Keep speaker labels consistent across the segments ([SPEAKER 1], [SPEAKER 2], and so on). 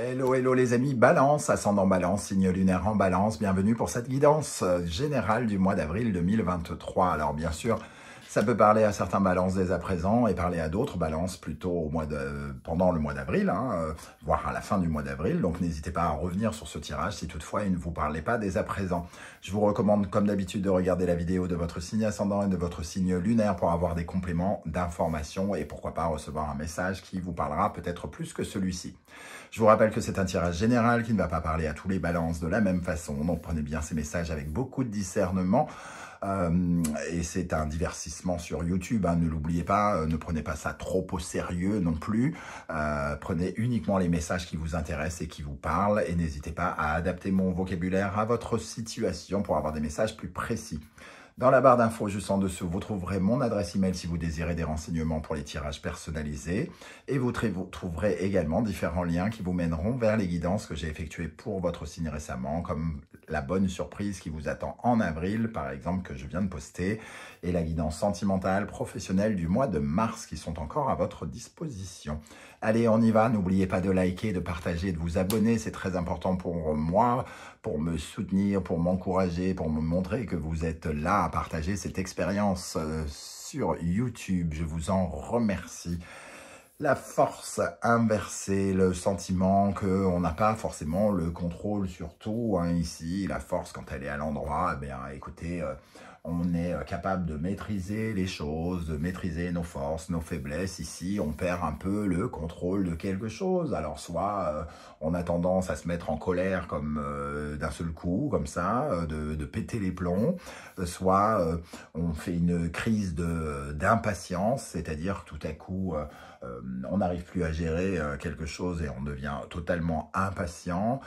[SPEAKER 1] Hello, hello les amis, balance, ascendant balance, signe lunaire en balance, bienvenue pour cette guidance euh, générale du mois d'avril 2023. Alors bien sûr, ça peut parler à certains balances dès à présent et parler à d'autres balances plutôt au mois de, pendant le mois d'avril, hein, euh, voire à la fin du mois d'avril. Donc n'hésitez pas à revenir sur ce tirage si toutefois il ne vous parlait pas dès à présent. Je vous recommande comme d'habitude de regarder la vidéo de votre signe ascendant et de votre signe lunaire pour avoir des compléments d'informations et pourquoi pas recevoir un message qui vous parlera peut-être plus que celui-ci. Je vous rappelle que c'est un tirage général qui ne va pas parler à tous les balances de la même façon. Donc prenez bien ces messages avec beaucoup de discernement. Euh, et c'est un divertissement sur YouTube, hein, ne l'oubliez pas, euh, ne prenez pas ça trop au sérieux non plus. Euh, prenez uniquement les messages qui vous intéressent et qui vous parlent et n'hésitez pas à adapter mon vocabulaire à votre situation pour avoir des messages plus précis. Dans la barre d'infos juste en dessous, vous trouverez mon adresse email si vous désirez des renseignements pour les tirages personnalisés et vous trouverez également différents liens qui vous mèneront vers les guidances que j'ai effectuées pour votre signe récemment, comme la bonne surprise qui vous attend en avril, par exemple, que je viens de poster, et la guidance sentimentale professionnelle du mois de mars qui sont encore à votre disposition. Allez, on y va. N'oubliez pas de liker, de partager, de vous abonner. C'est très important pour moi, pour me soutenir, pour m'encourager, pour me montrer que vous êtes là à partager cette expérience euh, sur YouTube. Je vous en remercie la force inversée, le sentiment qu'on n'a pas forcément le contrôle sur tout hein, ici. La force, quand elle est à l'endroit, eh bien, écoutez, euh, on est euh, capable de maîtriser les choses, de maîtriser nos forces, nos faiblesses. Ici, on perd un peu le contrôle de quelque chose. Alors soit euh, on a tendance à se mettre en colère comme euh, d'un seul coup, comme ça, de, de péter les plombs, soit on fait une crise d'impatience, c'est-à-dire tout à coup on n'arrive plus à gérer quelque chose et on devient totalement impatient,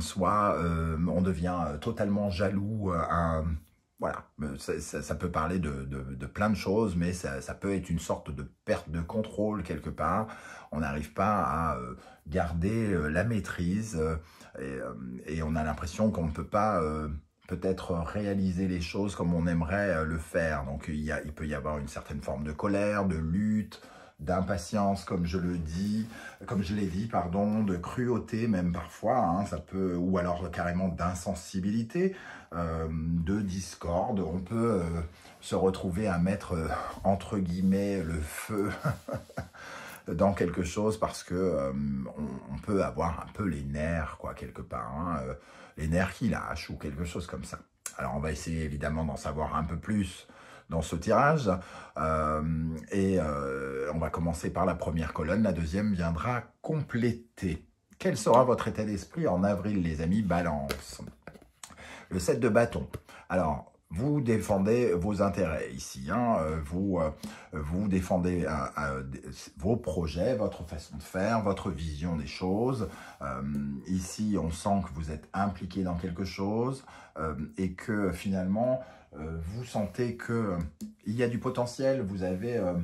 [SPEAKER 1] soit on devient totalement jaloux. Voilà, ça, peut parler de, plein de choses, mais ça, peut être une sorte de perte de contrôle quelque part. On n'arrive pas à euh, garder euh, la maîtrise euh, et, on a l'impression qu'on ne peut pas peut-être réaliser les choses comme on aimerait le faire. Donc il peut y avoir une certaine forme de colère, de lutte, d'impatience, comme je le dis, comme je l'ai dit, pardon, de cruauté même parfois, hein, ça peut, ou alors carrément d'insensibilité, euh, de discorde. On peut euh, se retrouver à mettre euh, entre guillemets le feu dans quelque chose parce que on, peut avoir un peu les nerfs, quoi, quelque part, hein, les nerfs qui lâchent ou quelque chose comme ça. Alors on va essayer évidemment d'en savoir un peu plus dans ce tirage. Euh, et euh, on va commencer par la première colonne, la deuxième viendra compléter. Quel sera votre état d'esprit en avril, les amis Balance. Le 7 de bâton. Alors, vous défendez vos intérêts ici, hein. euh, vous, vous défendez vos projets, votre façon de faire, votre vision des choses. ici, on sent que vous êtes impliqué dans quelque chose et que finalement, euh, vous sentez qu'il euh, y a du potentiel, vous euh,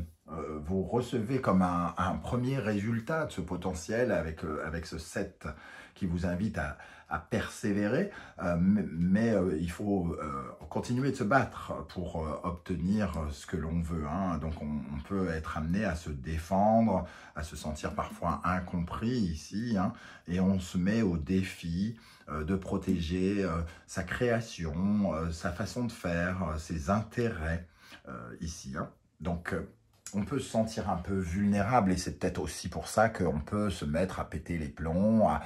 [SPEAKER 1] vous recevez comme un, premier résultat de ce potentiel avec, avec ce 7 qui vous invite à, à persévérer, euh, mais euh, il faut euh, continuer de se battre pour obtenir ce que l'on veut. Hein. Donc on, peut être amené à se défendre, à se sentir parfois incompris ici, hein, et on se met au défi de protéger sa création, sa façon de faire, ses intérêts ici. Hein. Donc on peut se sentir un peu vulnérable et c'est peut-être aussi pour ça qu'on peut se mettre à péter les plombs, à,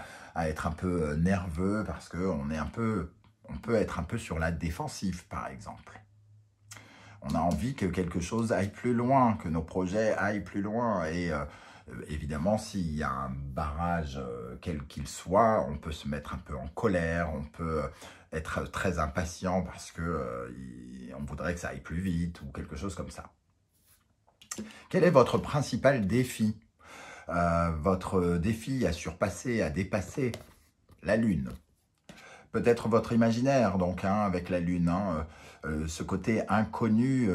[SPEAKER 1] être un peu euh, nerveux parce qu'on est un peu, on peut être un peu sur la défensive par exemple. On a envie que quelque chose aille plus loin, que nos projets aillent plus loin et euh, évidemment s'il y a un barrage euh, quel qu'il soit, on peut se mettre un peu en colère, on peut être très impatient parce que on voudrait que ça aille plus vite ou quelque chose comme ça. Quel est votre principal défi euh, Votre euh, défi à surpasser, à dépasser la Lune. Peut-être votre imaginaire, donc, hein, avec la Lune, hein, euh, ce côté inconnu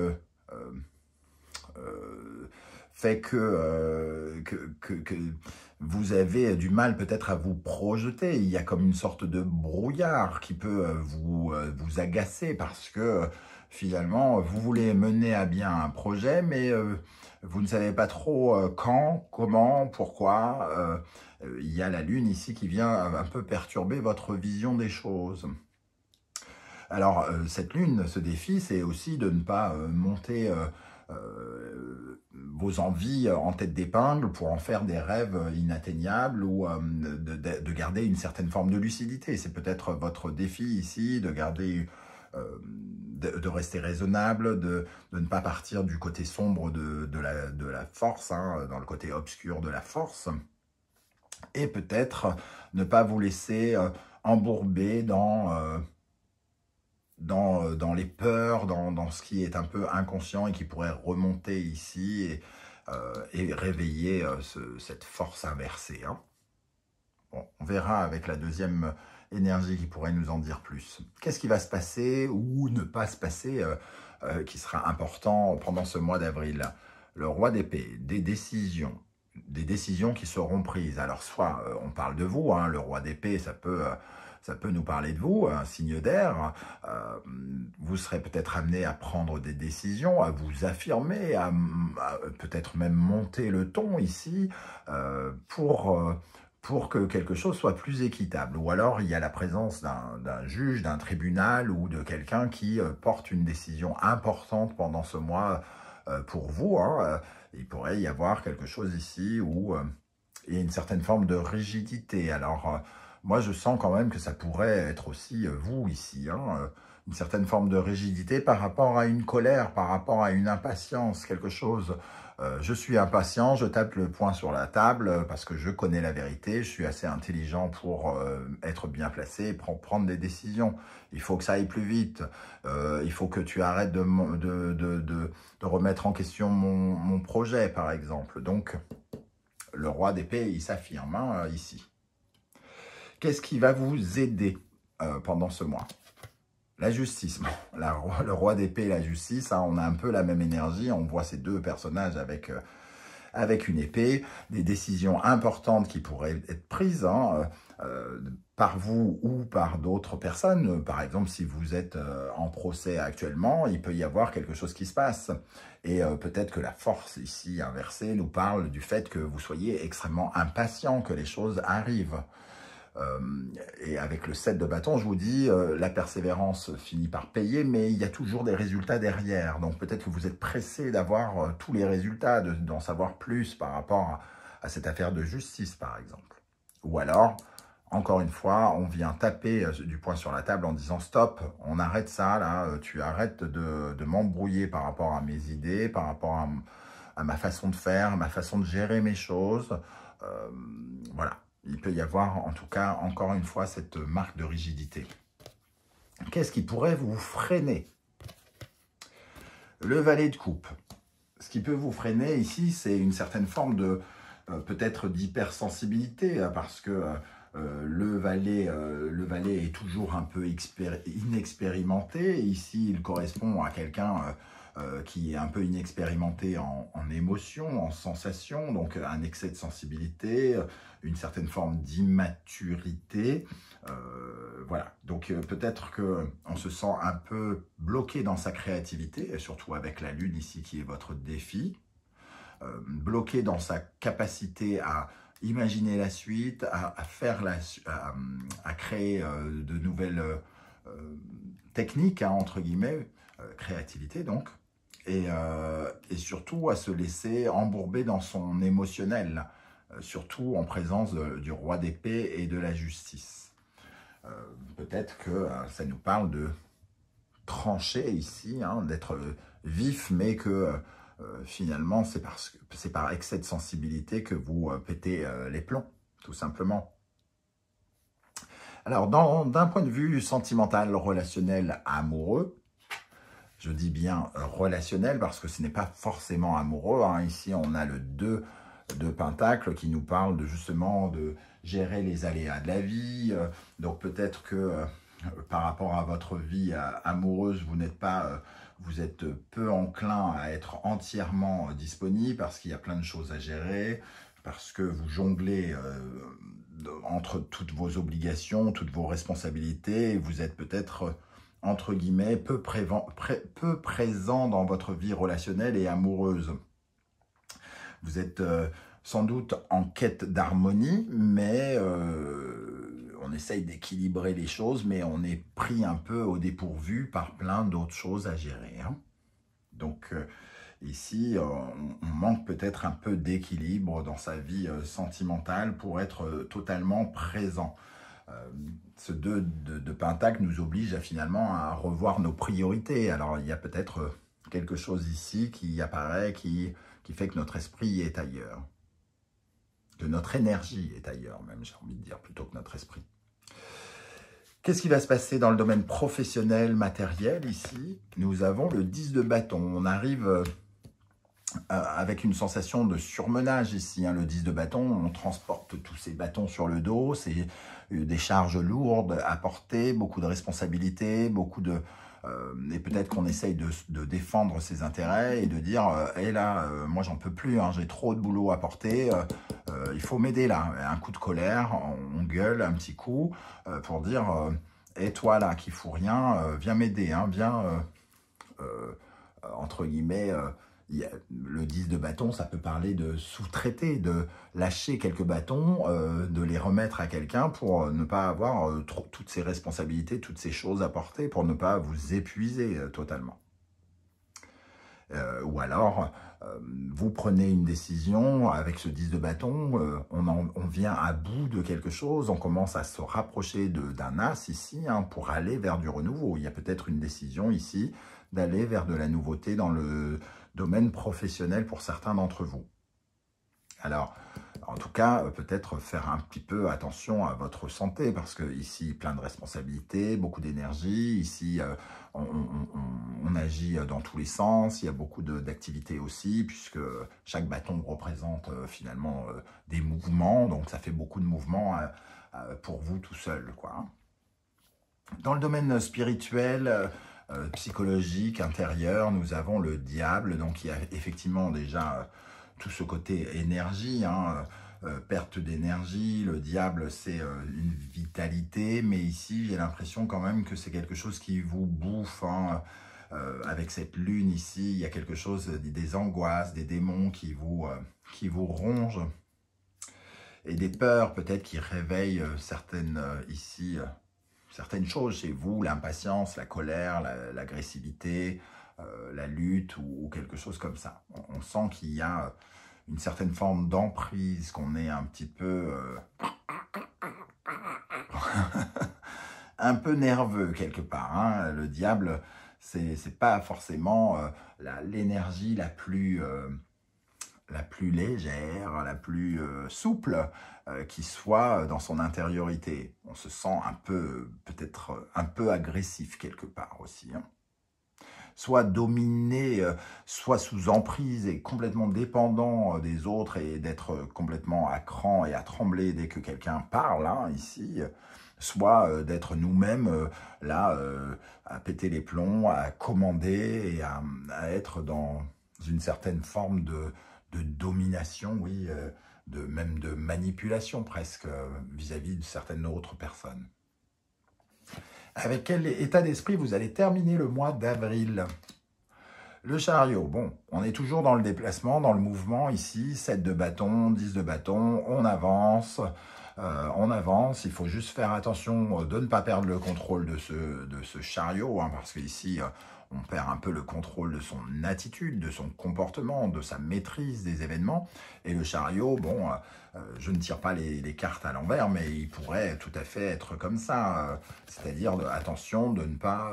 [SPEAKER 1] fait que, que, vous avez du mal peut-être à vous projeter. Il y a comme une sorte de brouillard qui peut vous agacer parce que finalement, vous voulez mener à bien un projet, mais euh, vous ne savez pas trop euh, quand, comment, pourquoi. Euh, il y a la Lune ici qui vient un peu perturber votre vision des choses. Alors, cette Lune, ce défi, c'est aussi de ne pas monter vos envies en tête d'épingle pour en faire des rêves inatteignables ou de, garder une certaine forme de lucidité. C'est peut-être votre défi ici de garder euh, de, rester raisonnable, de, ne pas partir du côté sombre de, la, force, hein, dans le côté obscur de la force, et peut-être ne pas vous laisser euh, embourber dans... Euh, dans, les peurs, dans, ce qui est un peu inconscient et qui pourrait remonter ici et, réveiller cette force inversée. Hein. on verra avec la deuxième Énergie qui pourrait nous en dire plus. Qu'est-ce qui va se passer ou ne pas se passer euh, euh, qui sera important pendant ce mois d'avril Le roi d'épée, des décisions, des décisions qui seront prises. Alors soit euh, on parle de vous, hein, le roi d'épée, ça peut... ça peut nous parler de vous, un signe d'air. vous serez peut-être amené à prendre des décisions, à vous affirmer, à, à peut-être même monter le ton ici pour pour que quelque chose soit plus équitable. Ou alors, il y a la présence d'un juge, d'un tribunal ou de quelqu'un qui euh, porte une décision importante pendant ce mois euh, pour vous. Hein, euh, il pourrait y avoir quelque chose ici où il y a une certaine forme de rigidité. Alors, moi, je sens quand même que ça pourrait être aussi vous ici. Hein, une certaine forme de rigidité par rapport à une colère, par rapport à une impatience, quelque chose euh, je suis impatient, je tape le point sur la table euh, parce que je connais la vérité, je suis assez intelligent pour euh, être bien placé et prendre des décisions. Il faut que ça aille plus vite, il faut que tu arrêtes de, remettre en question mon, projet, par exemple. Donc, le roi d'épée, il s'affirme hein, ici. Qu'est-ce qui va vous aider pendant ce mois la justice, le roi d'épée et la justice, hein, on a un peu la même énergie, on voit ces deux personnages avec, euh, une épée, des décisions importantes qui pourraient être prises hein, euh, euh, par vous ou par d'autres personnes. Par exemple, si vous êtes en procès actuellement, il peut y avoir quelque chose qui se passe. Et peut-être que la force ici inversée nous parle du fait que vous soyez extrêmement impatient que les choses arrivent. Euh, et avec le 7 de bâton, je vous dis, euh, la persévérance finit par payer, mais il y a toujours des résultats derrière. Donc peut-être que vous êtes pressé d'avoir euh, tous les résultats, d'en savoir plus par rapport à, cette affaire de justice, par exemple. Ou alors, encore une fois, on vient taper du poing sur la table en disant « Stop, on arrête ça, là, tu arrêtes de, m'embrouiller par rapport à mes idées, par rapport à, ma façon de faire, ma façon de gérer mes choses. voilà il peut y avoir en tout cas encore une fois cette marque de rigidité. Qu'est-ce qui pourrait vous freiner Le valet de coupe. Ce qui peut vous freiner ici, c'est une certaine forme de euh, peut-être d'hypersensibilité hein, parce que euh, euh, le, valet, le est toujours un peu inexpérimenté. Ici, il correspond à quelqu'un... Euh, qui est un peu inexpérimenté en, en émotion, en sensation, donc un excès de sensibilité, euh, une certaine forme d'immaturité. Euh, voilà, donc peut-être qu'on se sent un peu bloqué dans sa créativité, et surtout avec la lune ici qui est votre défi, bloqué dans sa capacité à imaginer la suite, à, faire la, à, créer de nouvelles techniques, hein, entre guillemets, créativité donc, et, euh, et, surtout à se laisser embourber dans son émotionnel, euh, surtout en présence du roi d'épée et de la justice. Euh, peut-être que ça nous parle de trancher ici, hein, d'être vif, mais que finalement c'est par excès de sensibilité que vous pétez les plombs, tout simplement. Alors, d'un point de vue sentimental, relationnel, amoureux, je dis bien euh, relationnel parce que ce n'est pas forcément amoureux. Hein. Ici, on a le 2 de Pentacle qui nous parle de justement de gérer les aléas de la vie. Euh. Donc peut-être que euh, par rapport à votre vie amoureuse, vous n'êtes pas... vous êtes peu enclin à être entièrement disponible parce qu'il y a plein de choses à gérer, parce que vous jonglez entre toutes vos obligations, toutes vos responsabilités, vous êtes peut-être entre guillemets, peu, présent dans votre vie relationnelle et amoureuse. Vous êtes euh, sans doute en quête d'harmonie, mais euh, on essaye d'équilibrer les choses, mais on est pris un peu au dépourvu par plein d'autres choses à gérer. Hein. Donc euh, ici, on, manque peut-être un peu d'équilibre dans sa vie sentimentale pour être totalement présent. Euh, ce 2 de, de, Pentacle nous oblige à finalement à revoir nos priorités. Alors il y a peut-être euh, quelque chose ici qui apparaît, qui, qui fait que notre esprit est ailleurs, que notre énergie est ailleurs même, j'ai envie de dire, plutôt que notre esprit. Qu'est-ce qui va se passer dans le domaine professionnel, matériel ici Nous avons le 10 de bâton. On arrive euh, euh, avec une sensation de surmenage ici. Hein. le 10 de bâton, on transporte tous ces bâtons sur le dos, c'est euh, des charges lourdes à porter, beaucoup de responsabilités, beaucoup de... Euh, et peut-être qu'on essaye de, défendre ses intérêts et de dire hé là, moi j'en peux plus, hein, j'ai trop de boulot à porter, il faut m'aider là ». Un coup de colère, on, gueule un petit coup pour dire et toi là qui fous rien, viens m'aider, hein, viens entre guillemets le 10 de bâton, ça peut parler de sous-traiter, de lâcher quelques bâtons, euh, de les remettre à quelqu'un pour euh, ne pas avoir euh, toutes ces responsabilités, toutes ces choses à porter, pour ne pas vous épuiser totalement. ou alors, euh, vous prenez une décision avec ce 10 de bâton, euh, on, vient à bout de quelque chose, on commence à se rapprocher d'un as ici hein, pour aller vers du renouveau. Il y a peut-être une décision ici d'aller vers de la nouveauté dans le domaine professionnel pour certains d'entre vous. Alors, en tout cas, euh, peut-être faire un petit peu attention à votre santé, parce que ici, plein de responsabilités, beaucoup d'énergie, ici, euh, on, agit euh, dans tous les sens, il y a beaucoup d'activités aussi, puisque chaque bâton représente finalement des mouvements, donc ça fait beaucoup de mouvements pour vous tout seul. Hein. Dans le domaine spirituel, psychologique, intérieur, nous avons le diable, donc il y a effectivement déjà tout ce côté énergie, hein, euh, euh, perte d'énergie, le diable c'est euh, une vitalité, mais ici j'ai l'impression quand même que c'est quelque chose qui vous bouffe. Hein, avec cette lune ici, il y a quelque chose, des angoisses, des démons qui vous, rongent et des peurs peut-être qui réveillent certaines ici, certaines choses chez vous, l'impatience, la colère, l'agressivité, euh, la lutte ou, quelque chose comme ça. On, sent qu'il y a euh, une certaine forme d'emprise, qu'on est un petit peu... Euh, un peu nerveux quelque part. Hein. Le diable, c'est pas forcément l'énergie la, plus... la plus légère, la plus souple qui soit dans son intériorité. On se sent un peu, peut-être un peu agressif quelque part aussi. Hein soit dominé, euh, soit sous emprise et complètement dépendant euh, des autres et d'être euh, complètement à cran et à trembler dès que quelqu'un parle, hein, ici, soit d'être nous-mêmes là à péter les plombs, à commander et à, être dans une certaine forme de, domination, oui, de, même de manipulation presque vis à -vis de certaines autres personnes. Avec quel état d'esprit vous allez terminer le mois d'avril le chariot, bon, on est toujours dans le déplacement, dans le mouvement ici, 7 de bâton, 10 de bâton, on avance, euh, on avance, il faut juste faire attention de ne pas perdre le contrôle de ce, de ce chariot, hein, parce qu'ici, euh, on perd un peu le contrôle de son attitude, de son comportement, de sa maîtrise des événements. Et le chariot, bon, euh, euh, je ne tire pas les, cartes à l'envers, mais il pourrait tout à fait être comme ça. Euh, c'est-à-dire, attention de ne pas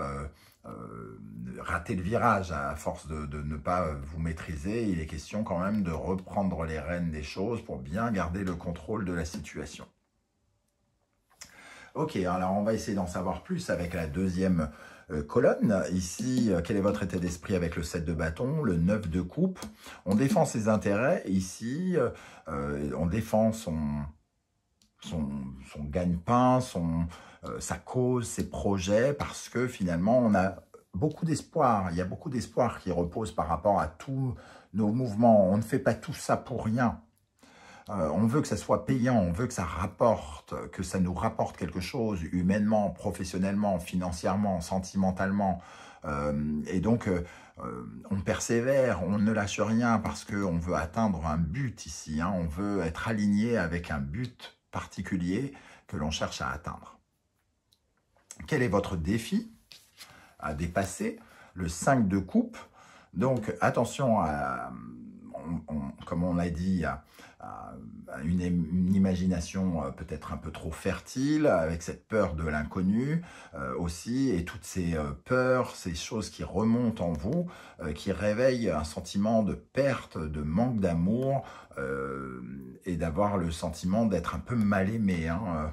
[SPEAKER 1] rater le virage à force de, de, ne pas vous maîtriser. Il est question quand même de reprendre les rênes des choses pour bien garder le contrôle de la situation. Ok, alors on va essayer d'en savoir plus avec la deuxième euh, colonne. Ici, euh, quel est votre état d'esprit avec le 7 de bâton, le 9 de coupe On défend ses intérêts. Ici, euh, on défend son, gagne-pain, son, sa cause, ses projets, parce que finalement, on a beaucoup d'espoir. Il y a beaucoup d'espoir qui repose par rapport à tous nos mouvements. On ne fait pas tout ça pour rien. Euh, on veut que ça soit payant, on veut que ça rapporte, que ça nous rapporte quelque chose humainement, professionnellement, financièrement, sentimentalement. Euh, et donc, euh, on persévère, on ne lâche rien parce qu'on veut atteindre un but ici. Hein. on veut être aligné avec un but particulier que l'on cherche à atteindre. Quel est votre défi à dépasser Le 5 de coupe. Donc, attention, à, comme on l'a dit, euh, une, imagination euh, peut-être un peu trop fertile, avec cette peur de l'inconnu euh, aussi, et toutes ces peurs, ces choses qui remontent en vous, qui réveillent un sentiment de perte, de manque d'amour, et d'avoir le sentiment d'être un peu mal aimé. Hein,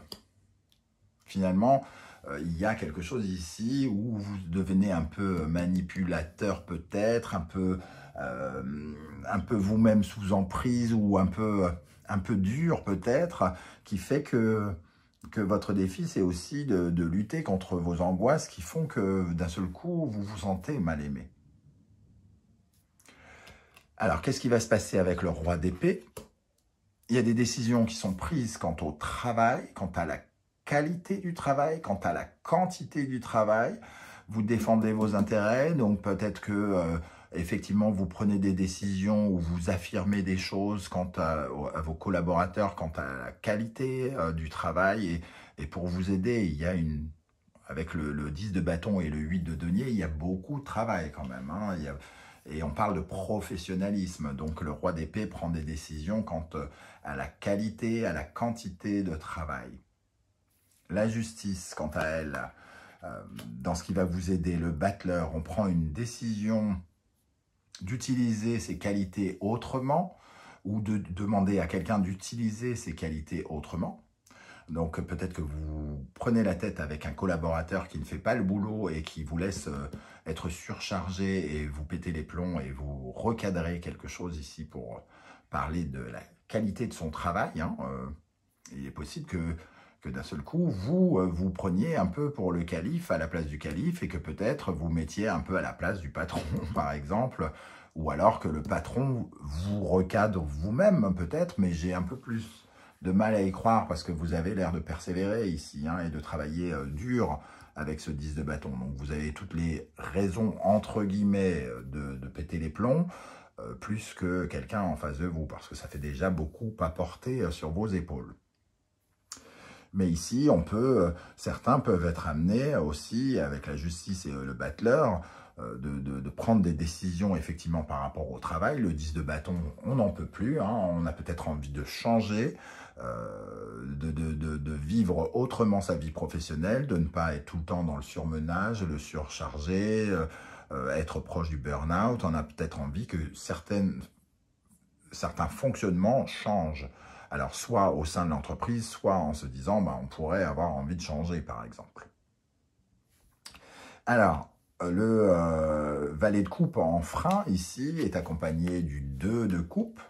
[SPEAKER 1] Finalement, il y a quelque chose ici où vous devenez un peu manipulateur peut-être, un peu euh, un peu vous-même sous emprise ou un peu, un peu dur peut-être, qui fait que, que votre défi, c'est aussi de, lutter contre vos angoisses qui font que d'un seul coup, vous vous sentez mal aimé. Alors, qu'est-ce qui va se passer avec le roi d'épée Il y a des décisions qui sont prises quant au travail, quant à la qualité du travail, quant à la quantité du travail. Vous défendez vos intérêts, donc peut-être que euh, effectivement, vous prenez des décisions ou vous affirmez des choses quant à, vos collaborateurs, quant à la qualité euh, du travail. Et, pour vous aider, il y a une... Avec le, 10 de bâton et le 8 de denier, il y a beaucoup de travail quand même. Hein. et on parle de professionnalisme. Donc le roi d'épée prend des décisions quant euh, à la qualité, à la quantité de travail. La justice, quant à elle, euh, dans ce qui va vous aider, le battleur, on prend une décision d'utiliser ses qualités autrement ou de demander à quelqu'un d'utiliser ses qualités autrement. Donc peut-être que vous prenez la tête avec un collaborateur qui ne fait pas le boulot et qui vous laisse euh, être surchargé et vous péter les plombs et vous recadrez quelque chose ici pour euh, parler de la qualité de son travail. Hein, euh. Il est possible que, que d'un seul coup, vous vous preniez un peu pour le calife à la place du calife et que peut-être vous mettiez un peu à la place du patron, par exemple, ou alors que le patron vous recadre vous-même peut-être, mais j'ai un peu plus de mal à y croire parce que vous avez l'air de persévérer ici hein, et de travailler euh, dur avec ce 10 de bâton. Donc vous avez toutes les raisons, entre guillemets, euh, de, péter les plombs, euh, plus que quelqu'un en face de vous, parce que ça fait déjà beaucoup à porter sur vos épaules. Mais ici, on peut, certains peuvent être amenés aussi, avec la justice et le battleur, euh, de, prendre des décisions effectivement par rapport au travail. Le 10 de bâton, on n'en peut plus, hein. on a peut-être envie de changer, euh, de, vivre autrement sa vie professionnelle, de ne pas être tout le temps dans le surmenage, le surcharger, euh, être proche du burn-out. On a peut-être envie que certaines, certains fonctionnements changent. Alors soit au sein de l'entreprise, soit en se disant bah, on pourrait avoir envie de changer par exemple. Alors, le euh, valet de coupe en frein, ici, est accompagné du 2 de coupe.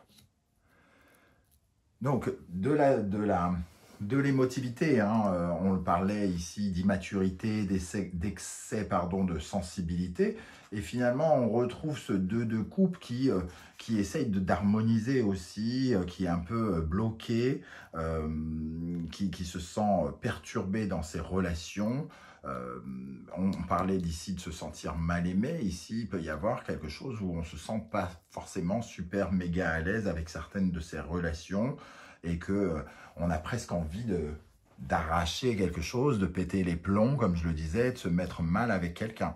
[SPEAKER 1] Donc, de la, de la, de l'émotivité. Hein. Euh, on le parlait ici d'immaturité, d'excès pardon, de sensibilité. Et finalement, on retrouve ce deux de coupe qui, euh, qui essaye d'harmoniser aussi, euh, qui est un peu bloqué, qui, se sent perturbé dans ses relations. on parlait d'ici de se sentir mal aimé. Ici, il peut y avoir quelque chose où on ne se sent pas forcément super méga à l'aise avec certaines de ses relations et que euh, on a presque envie d'arracher quelque chose, de péter les plombs, comme je le disais, de se mettre mal avec quelqu'un,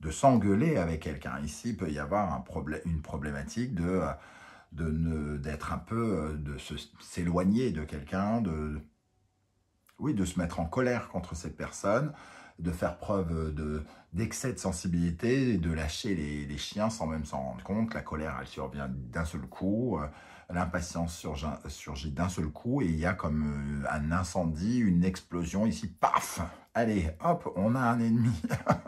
[SPEAKER 1] de s'engueuler avec quelqu'un. Ici, il peut y avoir un problème, une problématique de euh, d'être un peu euh, de s'éloigner de quelqu'un, de oui, de se mettre en colère contre cette personne, de faire preuve d'excès de, sensibilité, de lâcher les, les chiens sans même s'en rendre compte. La colère, elle survient d'un seul coup l'impatience surgit, d'un seul coup et il y a comme euh, un incendie, une explosion ici, paf Allez, hop, on a un ennemi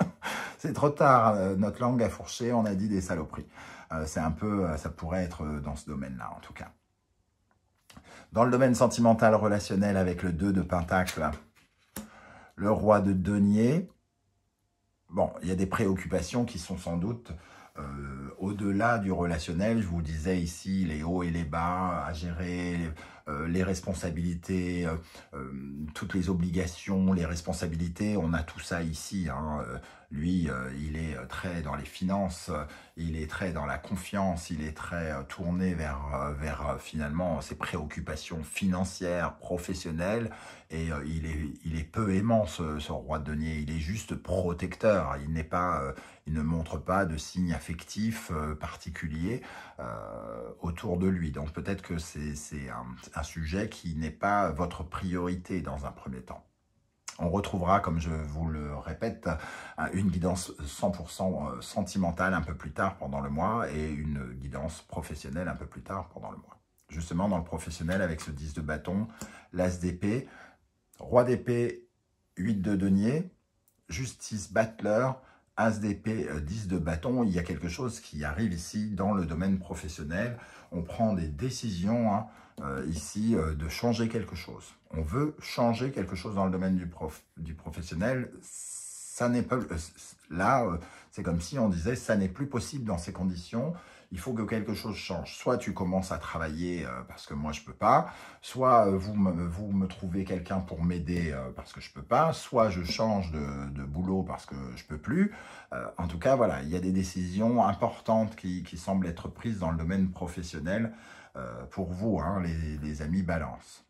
[SPEAKER 1] C'est trop tard, euh, notre langue a fourché, on a dit des saloperies. Euh, c'est un peu, ça pourrait être dans ce domaine-là en tout cas. Dans le domaine sentimental relationnel avec le 2 de Pentacle, le roi de denier, bon, il y a des préoccupations qui sont sans doute euh, au-delà du relationnel, je vous disais ici les hauts et les bas à gérer, les euh, responsabilités, euh, toutes les obligations, les responsabilités, on a tout ça ici. Hein. Lui, euh, il est euh, très dans les finances, euh, il est très dans la confiance, il est très tourné vers, finalement ses préoccupations financières, professionnelles, et il, est, peu aimant ce, roi de denier, il est juste protecteur, il pas, il ne montre pas de signes affectifs particuliers autour de lui. Donc peut-être que c'est un sujet qui n'est pas votre priorité dans un premier temps. On retrouvera, comme je vous le répète, une guidance 100% euh, sentimentale un peu plus tard pendant le mois et une guidance professionnelle un peu plus tard pendant le mois. Justement, dans le professionnel, avec ce 10 de bâton, l'as d'épée, roi d'épée, 8 de denier, justice battler, As d'épée, euh, 10 de bâton, il y a quelque chose qui arrive ici dans le domaine professionnel. On prend des décisions hein, euh, ici euh, de changer quelque chose. On veut changer quelque chose dans le domaine du, du professionnel. Ça n'est pas, euh, là, c'est comme si on disait ça n'est plus possible dans ces conditions. Il faut que quelque chose change. Soit tu commences à travailler parce que moi je peux pas, soit vous me, vous me trouvez quelqu'un pour m'aider parce que je peux pas, soit je change de, boulot parce que je peux plus. en tout cas, voilà, il y a des décisions importantes qui semblent être prises dans le domaine professionnel. Euh, pour vous, hein, les, amis balance.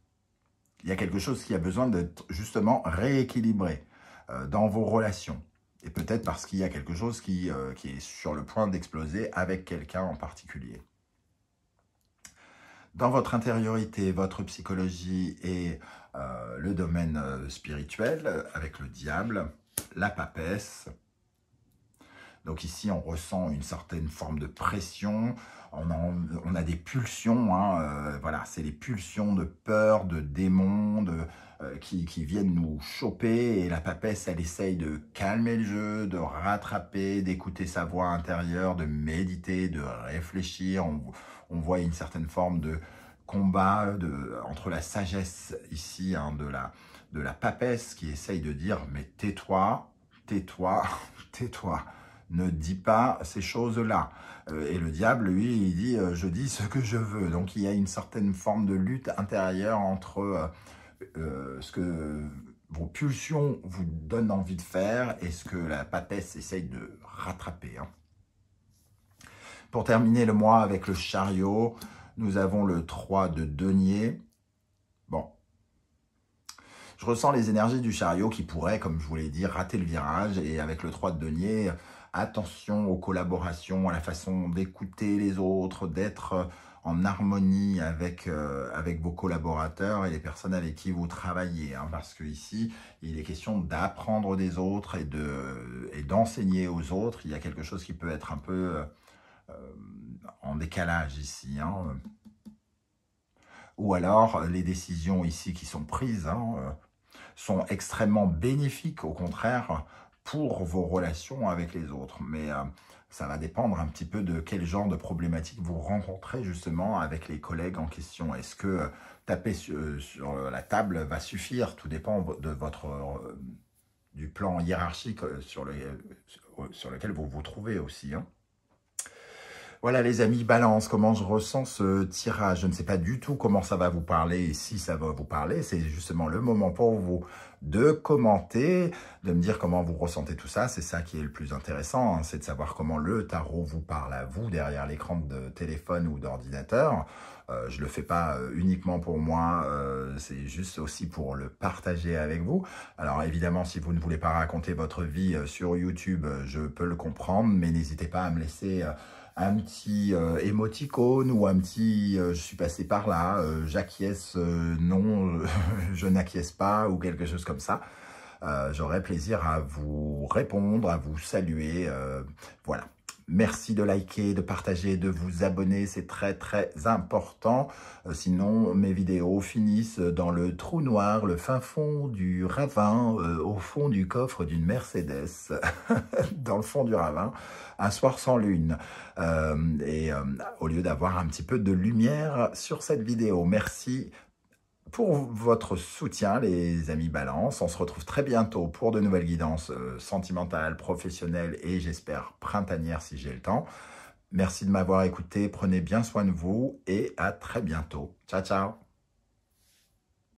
[SPEAKER 1] Il y a quelque chose qui a besoin d'être justement rééquilibré euh, dans vos relations. Et peut-être parce qu'il y a quelque chose qui, euh, qui est sur le point d'exploser avec quelqu'un en particulier. Dans votre intériorité, votre psychologie et le domaine spirituel, avec le diable, la papesse, donc ici, on ressent une certaine forme de pression, on a, des pulsions, hein, euh, voilà, c'est les pulsions de peur, de démons, euh, qui, viennent nous choper, et la papesse, elle essaye de calmer le jeu, de rattraper, d'écouter sa voix intérieure, de méditer, de réfléchir, on, voit une certaine forme de combat entre la sagesse ici hein, de, de la papesse qui essaye de dire mais tais-toi, tais-toi, tais-toi. Ne dit pas ces choses-là. Euh, et le diable, lui, il dit euh, « je dis ce que je veux ». Donc, il y a une certaine forme de lutte intérieure entre euh, ce que vos pulsions vous donnent envie de faire et ce que la papesse essaye de rattraper. Hein. Pour terminer le mois avec le chariot, nous avons le 3 de denier. Bon. Je ressens les énergies du chariot qui pourrait, comme je vous l'ai dit, rater le virage. Et avec le 3 de denier, attention aux collaborations, à la façon d'écouter les autres, d'être euh, en harmonie avec, euh, avec vos collaborateurs et les personnes avec qui vous travaillez. Hein, parce que ici, il est question d'apprendre des autres et de d'enseigner aux autres. Il y a quelque chose qui peut être un peu euh, en décalage ici. Hein. Ou alors, les décisions ici qui sont prises hein, sont extrêmement bénéfiques, au contraire, pour vos relations avec les autres. Mais euh, ça va dépendre un petit peu de quel genre de problématique vous rencontrez justement avec les collègues en question. Est-ce que euh, taper euh, sur la table va suffire Tout dépend de votre, du plan hiérarchique sur, le, sur lequel vous vous trouvez aussi. Hein. Voilà les amis, balance, comment je ressens ce tirage. Je ne sais pas du tout comment ça va vous parler et si ça va vous parler. C'est justement le moment pour vous de commenter, de me dire comment vous ressentez tout ça. C'est ça qui est le plus intéressant, hein. c'est de savoir comment le tarot vous parle à vous derrière l'écran de téléphone ou d'ordinateur. Je euh, je le fais pas euh, uniquement pour moi, euh, c'est juste aussi pour le partager avec vous. Alors évidemment, si vous ne voulez pas raconter votre vie sur YouTube, je peux le comprendre, mais n'hésitez pas à me laisser un petit euh, émoticône ou un petit euh, je suis passé par là, euh, j'acquiesce, non, je n'acquiesce pas ou quelque chose comme ça. j'aurais plaisir à vous répondre, à vous saluer. voilà. Merci de liker, de partager, de vous abonner, c'est très très important. Euh, sinon, mes vidéos finissent dans le trou noir, le fin fond du ravin, euh, au fond du coffre d'une Mercedes, dans le fond du ravin, un soir sans lune. Euh, et au lieu d'avoir un petit peu de lumière sur cette vidéo, merci pour votre soutien, les amis Balance. On se retrouve très bientôt pour de nouvelles guidances euh, sentimentales, professionnelles et j'espère printanières si j'ai le temps. Merci de m'avoir écouté, prenez bien soin de vous et à très bientôt. Ciao, ciao